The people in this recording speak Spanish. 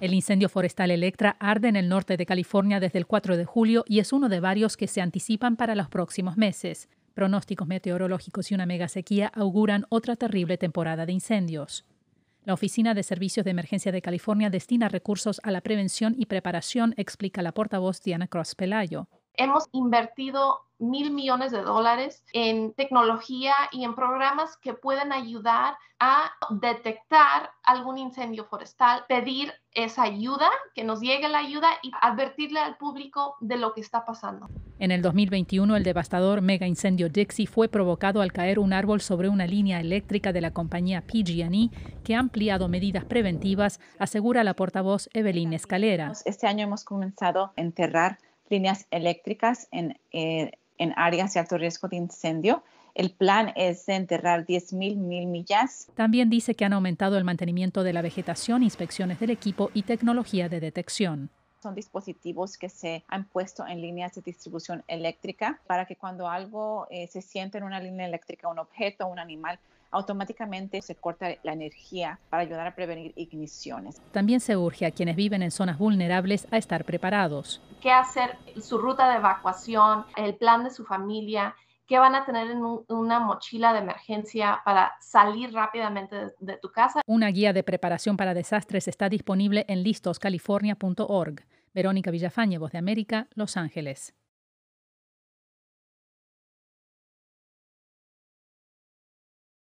El incendio forestal Electra arde en el norte de California desde el 4 de julio y es uno de varios que se anticipan para los próximos meses. Pronósticos meteorológicos y una mega sequía auguran otra terrible temporada de incendios. La Oficina de Servicios de Emergencia de California destina recursos a la prevención y preparación, explica la portavoz Diana Cross Pelayo. Hemos invertido mil millones de dólares en tecnología y en programas que pueden ayudar a detectar algún incendio forestal, pedir esa ayuda, que nos llegue la ayuda y advertirle al público de lo que está pasando. En el 2021, el devastador mega incendio Dixie fue provocado al caer un árbol sobre una línea eléctrica de la compañía PG&E, que ha ampliado medidas preventivas, asegura la portavoz Evelyn Escalera. Este año hemos comenzado a enterrar líneas eléctricas eh, en, áreas de alto riesgo de incendio. El plan es enterrar 10.000 mil millas. También dice que han aumentado el mantenimiento de la vegetación, inspecciones del equipo y tecnología de detección. Son dispositivos que se han puesto en líneas de distribución eléctrica para que cuando algo eh, se siente en una línea eléctrica, un objeto, un animal, automáticamente se corta la energía para ayudar a prevenir igniciones. También se urge a quienes viven en zonas vulnerables a estar preparados. ¿Qué hacer? Su ruta de evacuación, el plan de su familia, qué van a tener en una mochila de emergencia para salir rápidamente de, de, tu casa. Una guía de preparación para desastres está disponible en listoscalifornia.org. Verónica Villafañe, Voz de América, Los Ángeles.